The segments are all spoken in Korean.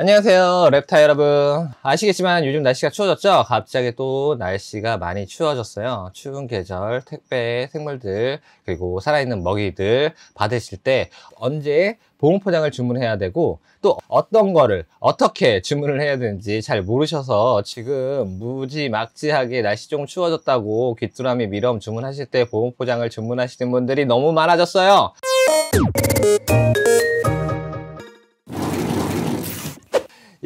안녕하세요 랩타 여러분 아시겠지만 요즘 날씨가 추워졌죠 갑자기 또 날씨가 많이 추워졌어요 추운 계절 택배 생물들 그리고 살아있는 먹이들 받으실 때 언제 보험 포장을 주문해야 되고 또 어떤 거를 어떻게 주문을 해야 되는지 잘 모르셔서 지금 무지막지하게 날씨 좀 추워졌다고 귀뚜라미 미럼 주문하실 때 보험 포장을 주문하시는 분들이 너무 많아졌어요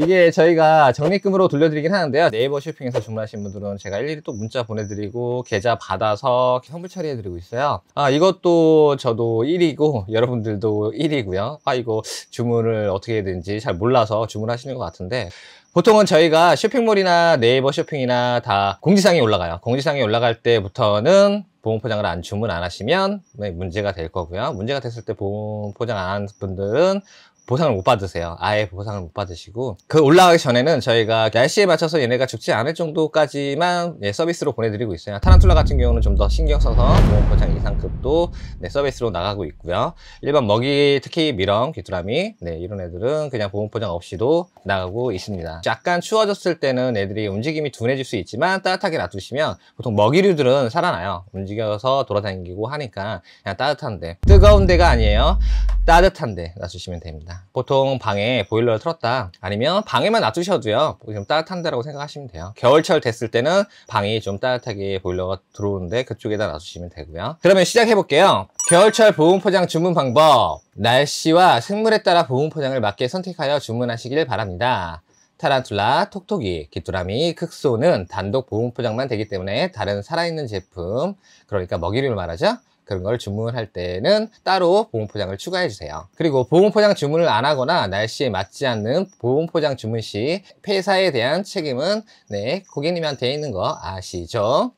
이게 저희가 적립금으로 돌려드리긴 하는데요. 네이버 쇼핑에서 주문하신 분들은 제가 일일이 또 문자 보내드리고 계좌 받아서 현물 처리해드리고 있어요. 아 이것도 저도 1위고 여러분들도 1위고요. 아 이거 주문을 어떻게 해야 되는지 잘 몰라서 주문하시는 것 같은데 보통은 저희가 쇼핑몰이나 네이버 쇼핑이나 다공지상에 올라가요. 공지상에 올라갈 때부터는 보험 포장을 안 주문 안 하시면 네, 문제가 될 거고요. 문제가 됐을 때 보험 포장 안 한 분들은 보상을 못 받으세요. 아예 보상을 못 받으시고 그 올라가기 전에는 저희가 날씨에 맞춰서 얘네가 죽지 않을 정도까지만 예, 서비스로 보내드리고 있어요. 타란툴라 같은 경우는 좀 더 신경 써서 보험 포장 이상급도 네, 서비스로 나가고 있고요. 일반 먹이 특히 미렁, 귀뚜라미 네, 이런 애들은 그냥 보험 포장 없이도 나가고 있습니다. 약간 추워졌을 때는 애들이 움직임이 둔해질 수 있지만 따뜻하게 놔두시면 보통 먹이류들은 살아나요. 움직여서 돌아다니고 하니까 그냥 따뜻한데 뜨거운 데가 아니에요. 따뜻한 데 놔주시면 됩니다. 됩니다 보통 방에 보일러를 틀었다 아니면 방에만 놔두셔도요 뭐 좀 따뜻한다라고 생각하시면 돼요 겨울철 됐을 때는 방이 좀 따뜻하게 보일러가 들어오는데 그쪽에다 놔두시면 되고요 그러면 시작해 볼게요 겨울철 보온 포장 주문 방법 날씨와 생물에 따라 보온 포장을 맞게 선택하여 주문하시길 바랍니다 타란툴라, 톡톡이, 귀뚜라미, 극소는 단독 보온 포장만 되기 때문에 다른 살아있는 제품 그러니까 먹이를 말하죠 그런 걸 주문할 때는 따로 보온 포장을 추가해 주세요. 그리고 보온 포장 주문을 안 하거나 날씨에 맞지 않는 보온 포장 주문 시 폐사에 대한 책임은 네, 고객님한테 있는 거 아시죠?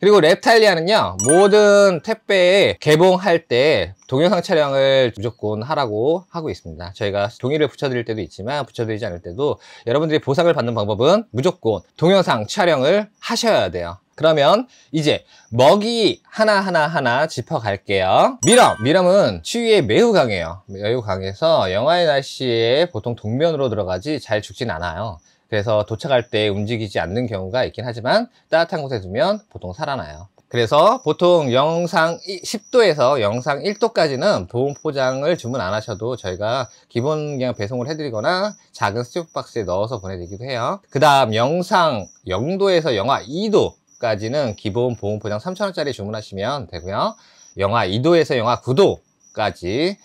그리고 랩일리아는요 모든 택배 개봉할 때 동영상 촬영을 무조건 하라고 하고 있습니다 저희가 동의를 붙여드릴 때도 있지만 붙여드리지 않을 때도 여러분들이 보상을 받는 방법은 무조건 동영상 촬영을 하셔야 돼요 그러면 이제 먹이 하나하나 하나 짚어갈게요. 미럼! 미럼은 추위에 매우 강해요. 매우 강해서 영하의 날씨에 보통 동면으로 들어가지 잘 죽진 않아요. 그래서 도착할 때 움직이지 않는 경우가 있긴 하지만 따뜻한 곳에 두면 보통 살아나요. 그래서 보통 영상 10도에서 영상 1도까지는 보온 포장을 주문 안 하셔도 저희가 기본 그냥 배송을 해드리거나 작은 스티브 박스에 넣어서 보내드리기도 해요. 그 다음 영상 0도에서 영하 2도 5도까지는 기본 보험 포장 3,000원짜리 주문하시면 되고요. 영하 2도에서 영하 9도까지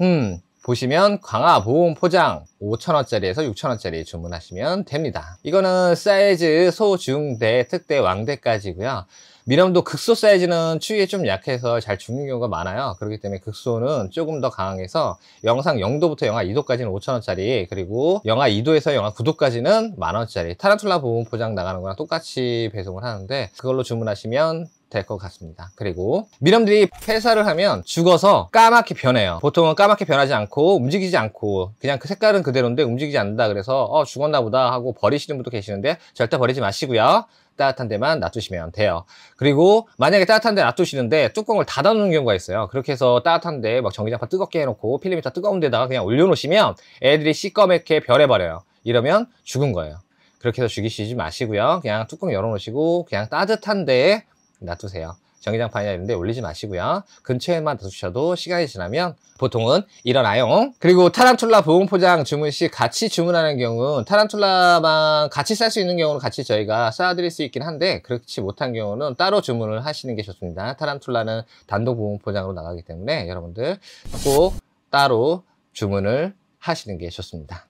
음, 보시면 광화 보험 포장 5,000원짜리에서 6,000원짜리 주문하시면 됩니다. 이거는 사이즈 소, 중, 대, 특대, 왕대까지고요. 미남도 극소 사이즈는 추위에 좀 약해서 잘 죽는 경우가 많아요 그렇기 때문에 극소는 조금 더 강해서 영상 0도부터 영하 2도까지는 5천원짜리 그리고 영하 2도에서 영하 9도까지는 만원짜리 타란툴라 부분 포장 나가는 거랑 똑같이 배송을 하는데 그걸로 주문하시면 될 것 같습니다 그리고 미남들이 폐사를 하면 죽어서 까맣게 변해요 보통은 까맣게 변하지 않고 움직이지 않고 그냥 그 색깔은 그대로인데 움직이지 않는다 그래서 어 죽었나 보다 하고 버리시는 분도 계시는데 절대 버리지 마시고요 따뜻한 데만 놔두시면 돼요 그리고 만약에 따뜻한 데 놔두시는데 뚜껑을 닫아 놓는 경우가 있어요 그렇게 해서 따뜻한 데 막 전기장판 뜨겁게 해놓고 필름이 다 뜨거운 데다가 그냥 올려놓으시면 애들이 시꺼멓게 별해버려요 이러면 죽은 거예요 그렇게 해서 죽이시지 마시고요 그냥 뚜껑 열어놓으시고 그냥 따뜻한 데 놔두세요 전기장 파열인데 올리지 마시고요. 근처에만 두셔도 시간이 지나면 보통은 일어나요. 그리고 타란툴라 보온 포장 주문 시 같이 주문하는 경우 타란툴라만 같이 쌀 수 있는 경우는 같이 저희가 쏴드릴 수 있긴 한데 그렇지 못한 경우는 따로 주문을 하시는 게 좋습니다. 타란툴라는 단독 보온 포장으로 나가기 때문에 여러분들 꼭 따로 주문을 하시는 게 좋습니다.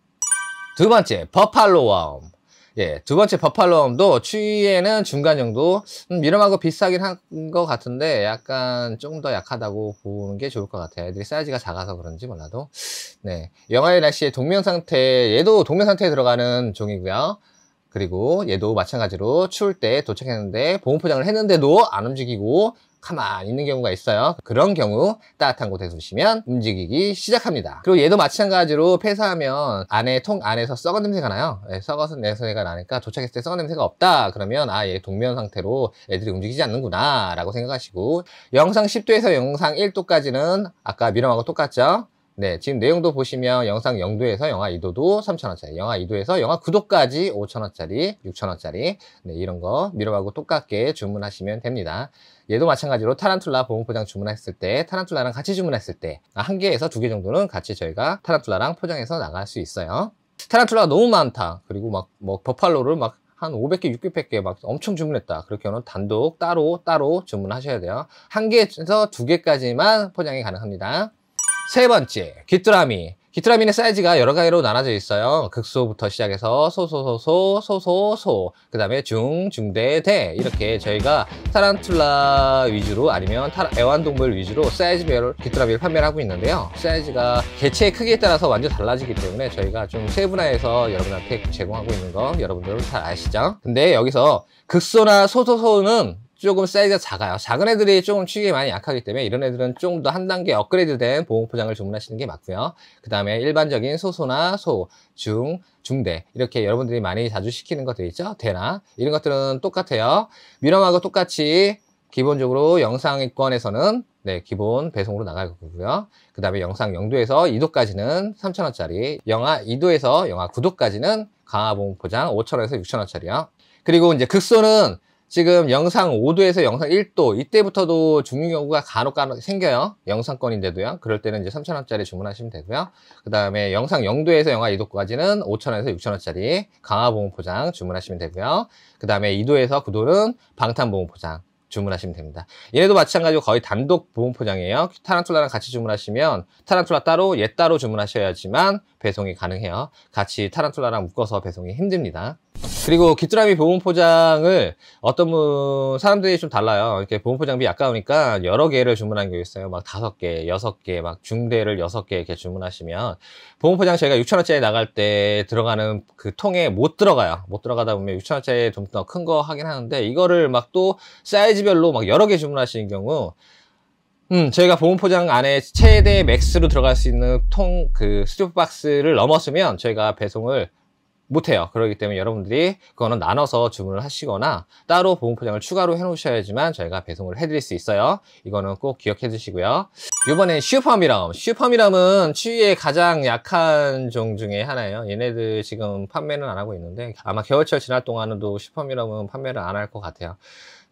두 번째, 버팔로 웜. 예, 두 번째 버팔로움도 추위에는 중간 정도 음, 미럼하고 비싸긴한 것 같은데 약간 조금 더 약하다고 보는 게 좋을 것 같아요 애들이 사이즈가 작아서 그런지 몰라도 네, 영하의 날씨의 동면 상태 얘도 동면 상태에 들어가는 종이고요 그리고 얘도 마찬가지로 추울 때 도착했는데 보온 포장을 했는데도 안 움직이고 가만히 있는 경우가 있어요 그런 경우 따뜻한 곳에 두시면 움직이기 시작합니다 그리고 얘도 마찬가지로 폐사하면 안에 통 안에서 썩은 냄새가 나요 네, 예, 썩은 냄새가 나니까 도착했을 때 썩은 냄새가 없다 그러면 아얘 동면 상태로 애들이 움직이지 않는구나 라고 생각하시고 영상 10도에서 영상 1도까지는 아까 미럼하고 똑같죠 네, 지금 내용도 보시면 영상 영도에서 영하 2도도 3,000원짜리, 영하 2도에서 영하 9도까지 5,000원짜리, 6,000원짜리 네, 이런 거 미로하고 똑같게 주문하시면 됩니다. 얘도 마찬가지로 타란툴라 보험 포장 주문했을 때 타란툴라랑 같이 주문했을 때한 아, 개에서 두 개 정도는 같이 저희가 타란툴라랑 포장해서 나갈 수 있어요. 타란툴라가 너무 많다. 그리고 막 뭐 버팔로를 막 한 500개, 600개 막 엄청 주문했다. 그렇게 하면 단독 따로 따로 주문하셔야 돼요. 한 개에서 두 개까지만 포장이 가능합니다. 세 번째, 귀뚜라미. 귀뚜라미는 사이즈가 여러 가지로 나눠져 있어요. 극소부터 시작해서 소소소소, 소소소, 그 다음에 중, 중대, 대 이렇게 저희가 타란툴라 위주로 아니면 타라, 애완동물 위주로 사이즈별 귀뚜라미를 판매를 하고 있는데요. 사이즈가 개체의 크기에 따라서 완전 달라지기 때문에 저희가 좀 세분화해서 여러분한테 제공하고 있는 거 여러분들은 잘 아시죠? 근데 여기서 극소나 소소소는 조금 사이즈가 작아요. 작은 애들이 조금 취기 많이 약하기 때문에 이런 애들은 좀 더 한 단계 업그레이드된 보온 포장을 주문하시는 게 맞고요. 그 다음에 일반적인 소소나 소, 중, 중대 이렇게 여러분들이 많이 자주 시키는 것들 있죠. 대나 이런 것들은 똑같아요. 미럼하고 똑같이 기본적으로 영상권에서는 네, 기본 배송으로 나갈 거고요. 그 다음에 영상 0도에서 2도까지는 3,000원짜리, 영하 2도에서 영하 9도까지는 강화보험 포장 5,000원에서 6,000원짜리요. 그리고 이제 극소는 지금 영상 5도에서 영상 1도 이때부터도 중는 경우가 간혹 간혹 생겨요 영상권인데도요 그럴 때는 이제 3,000원짜리 주문하시면 되고요 그 다음에 영상 0도에서 영하 2도까지는 5,000원에서 6,000원짜리 강화보험 포장 주문하시면 되고요 그 다음에 2도에서 9도는 방탄보험 포장 주문하시면 됩니다 얘네도 마찬가지로 거의 단독 보험 포장이에요 타란툴라랑 같이 주문하시면 타란툴라 따로 얘 따로 주문하셔야지만 배송이 가능해요 같이 타란툴라랑 묶어서 배송이 힘듭니다 그리고 귀뚜라미 보온 포장을 어떤 분 사람들이 좀 달라요. 이렇게 보온 포장비 아까우니까 여러 개를 주문한 게 있어요. 막 다섯 개, 여섯 개, 막 중대를 여섯 개 이렇게 주문하시면 보온 포장 저희가 6천 원짜리 나갈 때 들어가는 그 통에 못 들어가요. 못 들어가다 보면 6천 원짜리 좀 더 큰 거 하긴 하는데 이거를 막 또 사이즈별로 막 여러 개 주문하시는 경우 음, 저희가 보온 포장 안에 최대 맥스로 들어갈 수 있는 통, 그, 스튜브 박스를 넘었으면 저희가 배송을 못해요. 그렇기 때문에 여러분들이 그거는 나눠서 주문을 하시거나 따로 보온 포장을 추가로 해놓으셔야지만 저희가 배송을 해드릴 수 있어요. 이거는 꼭 기억해 두시고요. 이번엔 슈퍼미럼. 슈퍼미럼은 추위에 가장 약한 종 중에 하나예요. 얘네들 지금 판매는 안 하고 있는데 아마 겨울철 지날 동안에도 슈퍼미럼은 판매를 안 할 것 같아요.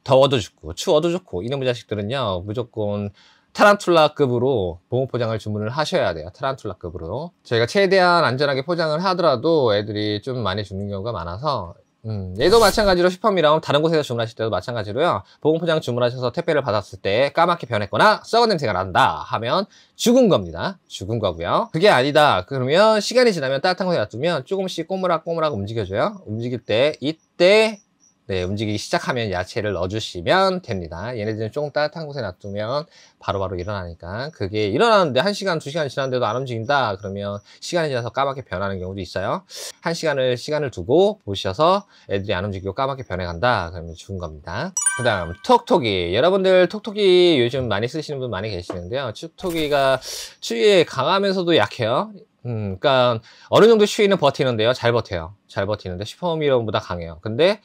더워도 좋고 추워도 좋고 이놈의 자식들은요 무조건 타란툴라급으로 보호 포장을 주문을 하셔야 돼요. 타란툴라급으로. 저희가 최대한 안전하게 포장을 하더라도 애들이 좀 많이 죽는 경우가 많아서 음, 얘도 마찬가지로 슈퍼미라움 다른 곳에서 주문하실 때도 마찬가지로요. 보온포장 주문하셔서 택배를 받았을 때 까맣게 변했거나 썩은 냄새가 난다 하면 죽은 겁니다. 죽은 거고요. 그게 아니다. 그러면 시간이 지나면 따뜻한 곳에 놔두면 조금씩 꼬물락꼬물락 움직여줘요. 움직일 때 이때 네, 움직이기 시작하면 야채를 넣어주시면 됩니다. 얘네들은 조금 따뜻한 곳에 놔두면 바로바로 바로 일어나니까 그게 일어나는데 1시간, 2시간 지났는데도 안 움직인다 그러면 시간이 지나서 까맣게 변하는 경우도 있어요. 1시간을 시간을 두고 보셔서 애들이 안 움직이고 까맣게 변해간다 그러면 죽은 겁니다. 그 다음 톡톡이 여러분들 톡톡이 요즘 많이 쓰시는 분 많이 계시는데요. 톡톡이가 추위에 강하면서도 약해요. 음, 그러니까 어느 정도 추위는 버티는데요. 잘 버텨요. 잘 버티는데 슈퍼미러보다 강해요. 근데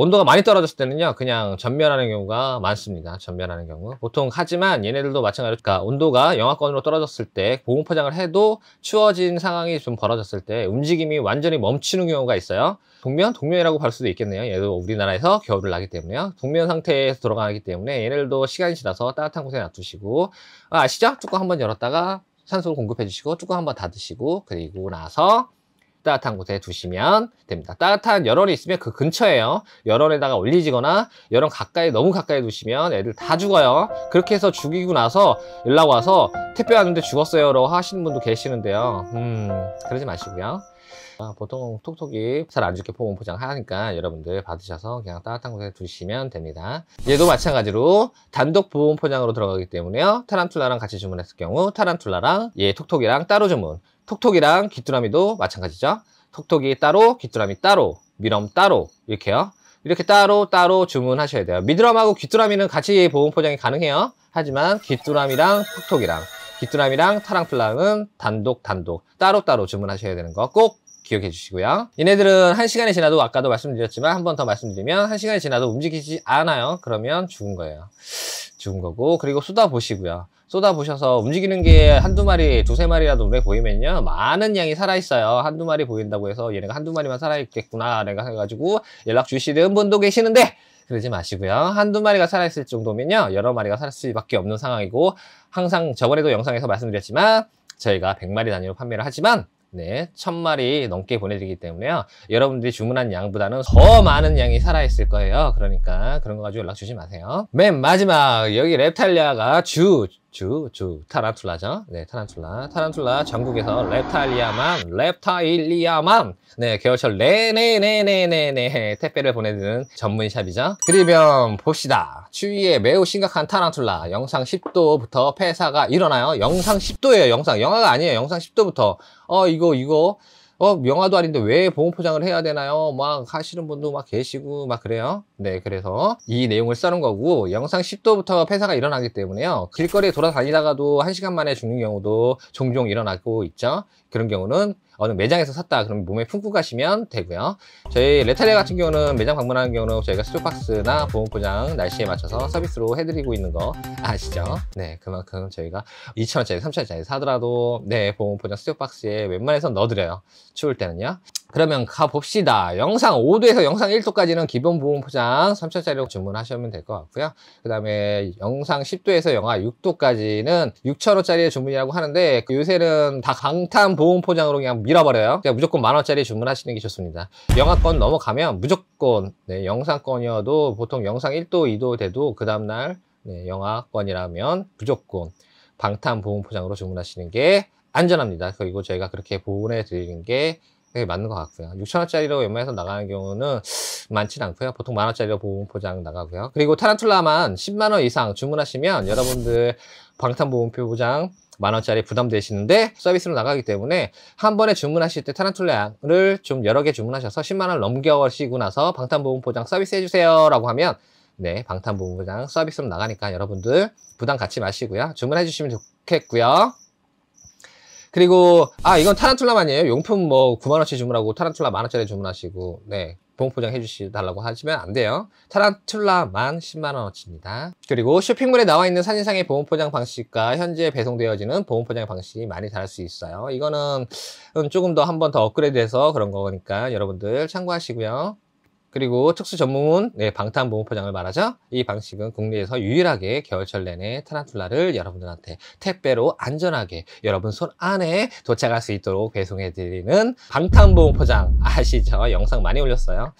온도가 많이 떨어졌을 때는요 그냥 전멸하는 경우가 많습니다 전멸하는 경우 보통 하지만 얘네들도 마찬가지로 그러니까 온도가 영하권으로 떨어졌을 때 보온 포장을 해도 추워진 상황이 좀 벌어졌을 때 움직임이 완전히 멈추는 경우가 있어요 동면? 동면이라고 볼 수도 있겠네요 얘도 우리나라에서 겨울을 나기 때문에요 동면 상태에서 돌아가기 때문에 얘네들도 시간이 지나서 따뜻한 곳에 놔두시고 아, 아시죠? 뚜껑 한번 열었다가 산소를 공급해 주시고 뚜껑 한번 닫으시고 그리고 나서 따뜻한 곳에 두시면 됩니다. 따뜻한 열원이 있으면 그 근처에요. 열원에다가 올리지거나 열원 가까이 너무 가까이 두시면 애들 다 죽어요. 그렇게 해서 죽이고 나서 연락 와서 택배 왔는데 죽었어요. 라고 하시는 분도 계시는데요. 음 그러지 마시고요. 아, 보통 톡톡이 잘 안 죽게 포옹 포장하니까 여러분들 받으셔서 그냥 따뜻한 곳에 두시면 됩니다. 얘도 마찬가지로 단독 보온 포장으로 들어가기 때문에요. 타란툴라랑 같이 주문했을 경우 타란툴라랑 얘 예, 톡톡이랑 따로 주문 톡톡이랑 귀뚜라미도 마찬가지죠. 톡톡이 따로, 귀뚜라미 따로, 미럼 따로 이렇게요. 이렇게 따로 따로 주문하셔야 돼요. 미드럼하고 귀뚜라미는 같이 보온 포장이 가능해요. 하지만 귀뚜라미랑 톡톡이랑 귀뚜라미랑 타랑플랑은 단독 단독 따로 따로 주문하셔야 되는 거 꼭 기억해 주시고요. 얘네들은 한시간이 지나도 아까도 말씀드렸지만 한 번 더 말씀드리면 한시간이 지나도 움직이지 않아요. 그러면 죽은 거예요. 죽은 거고 그리고 쏟아보시고요. 쏟아보셔서 움직이는 게 한두 마리, 두세 마리라도 눈에 보이면요. 많은 양이 살아있어요. 한두 마리 보인다고 해서 얘네가 한두 마리만 살아있겠구나. 내가 해가지고 연락 주시는 분도 계시는데 그러지 마시고요. 한두 마리가 살아있을 정도면요. 여러 마리가 살 수밖에 없는 상황이고 항상 저번에도 영상에서 말씀드렸지만 저희가 100마리 단위로 판매를 하지만 네, 천마리 넘게 보내드리기 때문에요. 여러분들이 주문한 양보다는 더 많은 양이 살아있을 거예요. 그러니까 그런 거 가지고 연락 주지 마세요. 맨 마지막 여기 랩탈리아가 주 주, 주, 타란툴라죠. 네, 타란툴라. 타란툴라 전국에서 랩타일리아만, 랩타일리아만, 네, 겨울철 네네네네네네 네, 네, 네, 택배를 보내드는 전문샵이죠. 그리면 봅시다. 추위에 매우 심각한 타란툴라. 영상 10도부터 폐사가 일어나요. 영상 10도예요, 영상. 영화가 아니에요, 영상 10도부터. 어, 이거, 이거. 어 명화도 아닌데 왜 보험 포장을 해야 되나요? 막 하시는 분도 막 계시고 막 그래요. 네 그래서 이 내용을 써놓은 거고 영상 10도부터 폐사가 일어나기 때문에요. 길거리에 돌아다니다가도 1시간 만에 죽는 경우도 종종 일어나고 있죠. 그런 경우는 어느 매장에서 샀다 그러면 몸에 품고 가시면 되고요 저희 레타리아 같은 경우는 매장 방문하는 경우는 저희가 수족박스나 보험포장 날씨에 맞춰서 서비스로 해드리고 있는 거 아시죠? 네 그만큼 저희가 2,000원짜리 3,000원짜리 사더라도 네 보험포장 수족박스에 웬만해서 넣어드려요 추울 때는요 그러면 가봅시다. 영상 5도에서 영상 1도까지는 기본 보험 포장 3,000짜리로 주문하시면 될 것 같고요. 그 다음에 영상 10도에서 영하 6도까지는 6,000원짜리의 주문이라고 하는데 그 요새는 다 강탄 보험 포장으로 그냥 밀어버려요. 그냥 무조건 만원짜리 주문하시는 게 좋습니다. 영하권 넘어가면 무조건 네, 영상권이어도 보통 영상 1도, 2도 돼도 그 다음날 네, 영하권이라면 무조건 방탄 보험 포장으로 주문하시는 게 안전합니다. 그리고 저희가 그렇게 보호해 드리는 게 네, 맞는 것 같고요. 6,000원짜리로 연말에서 나가는 경우는 많진 않고요. 보통 만원짜리로 보험 포장 나가고요. 그리고 타란툴라만 10만원 이상 주문하시면 여러분들 방탄보험 포장 만원짜리 부담되시는데 서비스로 나가기 때문에 한 번에 주문하실 때 타란툴라를 좀 여러 개 주문하셔서 10만원 넘겨시고 나서 방탄보험 포장 서비스 해주세요 라고 하면 네, 방탄보험 포장 서비스로 나가니까 여러분들 부담 갖지 마시고요. 주문해 주시면 좋겠고요. 그리고 아 이건 타란툴라만이에요. 용품 뭐 9만 원치 주문하고 타란툴라 만 원짜리 주문하시고 네보봉 포장 해주시달라고 하시면 안 돼요. 타란툴라만 10만 원어치입니다. 그리고 쇼핑몰에 나와 있는 사진상의 보험 포장 방식과 현재 배송되어지는 보험 포장 방식이 많이 다를 수 있어요. 이거는 음, 조금 더 한 번 더 업그레이드해서 그런 거니까 여러분들 참고하시고요. 그리고 특수 전문 네, 방탄 보호 포장을 말하죠. 이 방식은 국내에서 유일하게 겨울철 내내 타란툴라를 여러분들한테 택배로 안전하게 여러분 손 안에 도착할 수 있도록 배송해드리는 방탄 보호 포장 아시죠? 영상 많이 올렸어요.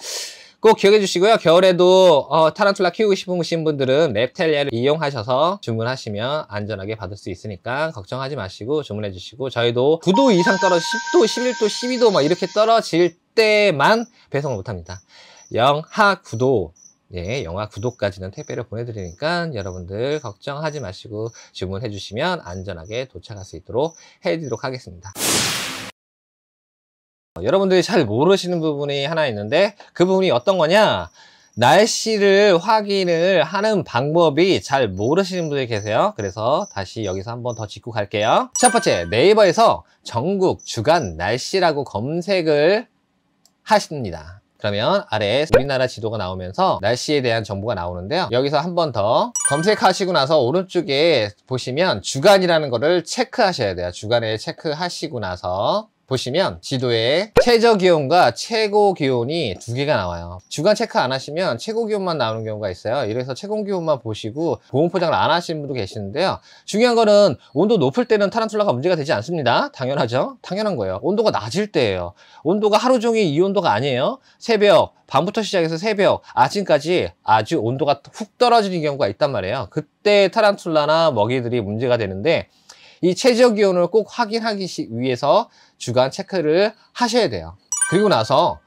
꼭 기억해 주시고요. 겨울에도 어, 타란툴라 키우고 싶으신 분들은 랩텔리아를 이용하셔서 주문하시면 안전하게 받을 수 있으니까 걱정하지 마시고 주문해 주시고 저희도 9도 이상 떨어져 10도, 11도, 12도 막 이렇게 떨어질 때만 배송을 못합니다. 영하 9도 예, 영하 9도까지는 택배를 보내드리니까 여러분들 걱정하지 마시고 주문해 주시면 안전하게 도착할 수 있도록 해드리도록 하겠습니다. 어, 여러분들이 잘 모르시는 부분이 하나 있는데 그 부분이 어떤 거냐 날씨를 확인을 하는 방법이 잘 모르시는 분들이 계세요 그래서 다시 여기서 한번 더 짚고 갈게요 첫 번째 네이버에서 전국 주간 날씨라고 검색을 하십니다 그러면 아래에 우리나라 지도가 나오면서 날씨에 대한 정보가 나오는데요. 여기서 한 번 더 검색하시고 나서 오른쪽에 보시면 주간이라는 거를 체크하셔야 돼요. 주간에 체크하시고 나서 보시면 지도에 최저 기온과 최고 기온이 두 개가 나와요 주간 체크 안 하시면 최고 기온만 나오는 경우가 있어요 이래서 최고 기온만 보시고 보온 포장을 안 하시는 분도 계시는데요 중요한 거는 온도 높을 때는 타란툴라가 문제가 되지 않습니다 당연하죠 당연한 거예요 온도가 낮을 때예요 온도가 하루 종일 이 온도가 아니에요 새벽 밤부터 시작해서 새벽 아침까지 아주 온도가 훅 떨어지는 경우가 있단 말이에요 그때 타란툴라나 먹이들이 문제가 되는데 이 최저 기온을 꼭 확인하기 위해서 주간 체크를 하셔야 돼요. 그리고 나서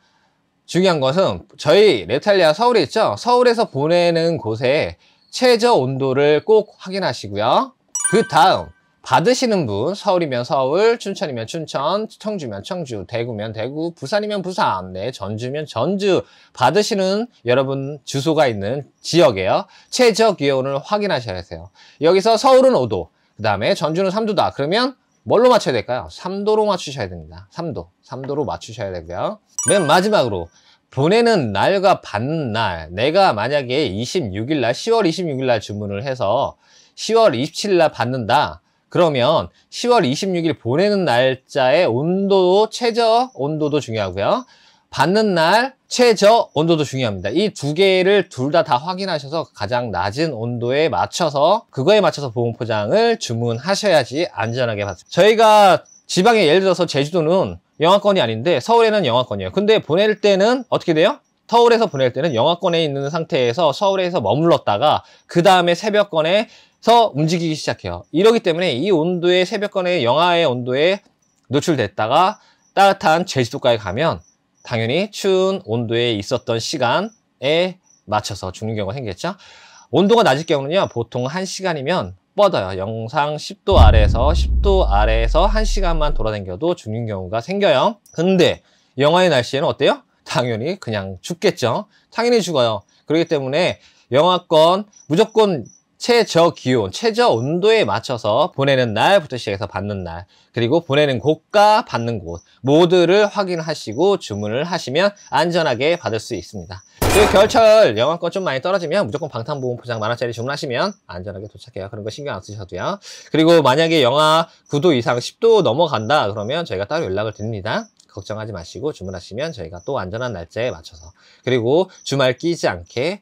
중요한 것은 저희 레탈리아 서울에 있죠? 서울에서 보내는 곳에 최저 온도를 꼭 확인하시고요. 그 다음 받으시는 분 서울이면 서울, 춘천이면 춘천, 청주면 청주, 대구면 대구, 부산이면 부산, 네, 전주면 전주 받으시는 여러분 주소가 있는 지역에요. 최저 기온을 확인하셔야 돼요. 여기서 서울은 5도, 그 다음에 전주는 3도다. 그러면 뭘로 맞춰야 될까요? 3도로 맞추셔야 됩니다. 3도. 3도로 맞추셔야 되고요. 맨 마지막으로 보내는 날과 받는 날 내가 만약에 26일 날 10월 26일 날 주문을 해서 10월 27일 날 받는다. 그러면 10월 26일 보내는 날짜의 온도, 최저 온도도 중요하고요. 받는 날 최저 온도도 중요합니다. 이 두 개를 둘 다다 다 확인하셔서 가장 낮은 온도에 맞춰서 그거에 맞춰서 보온 포장을 주문하셔야지 안전하게 받습니다. 저희가 지방에 예를 들어서 제주도는 영하권이 아닌데 서울에는 영하권이에요. 근데 보낼 때는 어떻게 돼요? 서울에서 보낼 때는 영하권에 있는 상태에서 서울에서 머물렀다가 그 다음에 새벽권에서 움직이기 시작해요. 이러기 때문에 이 온도에 새벽권에 영하의 온도에 노출됐다가 따뜻한 제주도까지 가면 당연히 추운 온도에 있었던 시간에 맞춰서 죽는 경우가 생기겠죠. 온도가 낮을 경우는요. 보통 1시간이면 뻗어요. 영상 10도 아래에서 10도 아래에서 1시간만 돌아다녀도 죽는 경우가 생겨요. 근데 영하의 날씨에는 어때요? 당연히 그냥 죽겠죠. 당연히 죽어요. 그렇기 때문에 영하권 무조건 최저 기온, 최저 온도에 맞춰서 보내는 날부터 시작해서 받는 날, 그리고 보내는 곳과 받는 곳 모두를 확인하시고 주문을 하시면 안전하게 받을 수 있습니다. 그리고 겨철영화권좀 많이 떨어지면 무조건 방탄보험 포장 만화짜리 주문하시면 안전하게 도착해요. 그런 거 신경 안 쓰셔도요. 그리고 만약에 영하 9도 이상 10도 넘어간다 그러면 저희가 따로 연락을 드립니다. 걱정하지 마시고 주문하시면 저희가 또 안전한 날짜에 맞춰서 그리고 주말 끼지 않게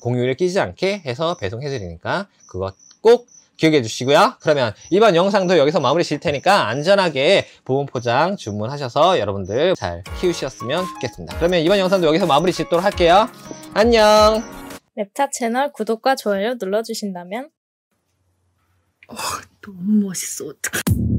공휴일 끼지 않게 해서 배송해 드리니까 그거 꼭 기억해 주시고요. 그러면 이번 영상도 여기서 마무리 질 테니까 안전하게 보온 포장 주문하셔서 여러분들 잘 키우셨으면 좋겠습니다. 그러면 이번 영상도 여기서 마무리 짓도록 할게요. 안녕! 랩차 채널 구독과 좋아요 눌러주신다면 어, 너무 멋있어. 어떡해.